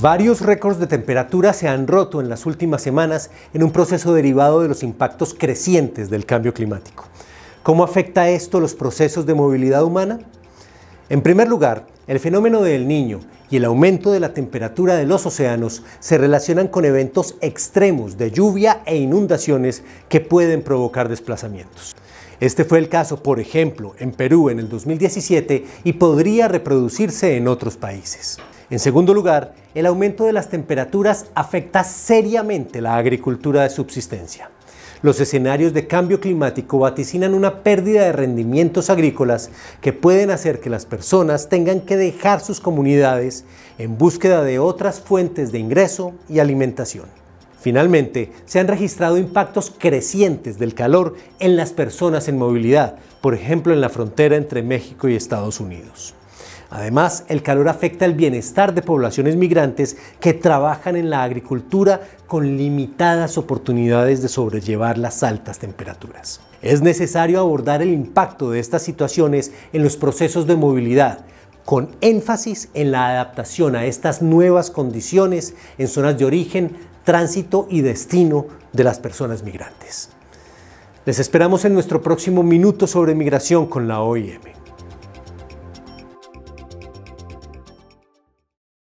Varios récords de temperatura se han roto en las últimas semanas en un proceso derivado de los impactos crecientes del cambio climático. ¿Cómo afecta esto los procesos de movilidad humana? En primer lugar, el fenómeno del niño y el aumento de la temperatura de los océanos se relacionan con eventos extremos de lluvia e inundaciones que pueden provocar desplazamientos. Este fue el caso, por ejemplo, en Perú en el 2017 y podría reproducirse en otros países. En segundo lugar, el aumento de las temperaturas afecta seriamente la agricultura de subsistencia. Los escenarios de cambio climático vaticinan una pérdida de rendimientos agrícolas que pueden hacer que las personas tengan que dejar sus comunidades en búsqueda de otras fuentes de ingreso y alimentación. Finalmente, se han registrado impactos crecientes del calor en las personas en movilidad, por ejemplo en la frontera entre México y Estados Unidos. Además, el calor afecta el bienestar de poblaciones migrantes que trabajan en la agricultura con limitadas oportunidades de sobrellevar las altas temperaturas. Es necesario abordar el impacto de estas situaciones en los procesos de movilidad, con énfasis en la adaptación a estas nuevas condiciones en zonas de origen, tránsito y destino de las personas migrantes. Les esperamos en nuestro próximo Minuto sobre Migración con la OIM.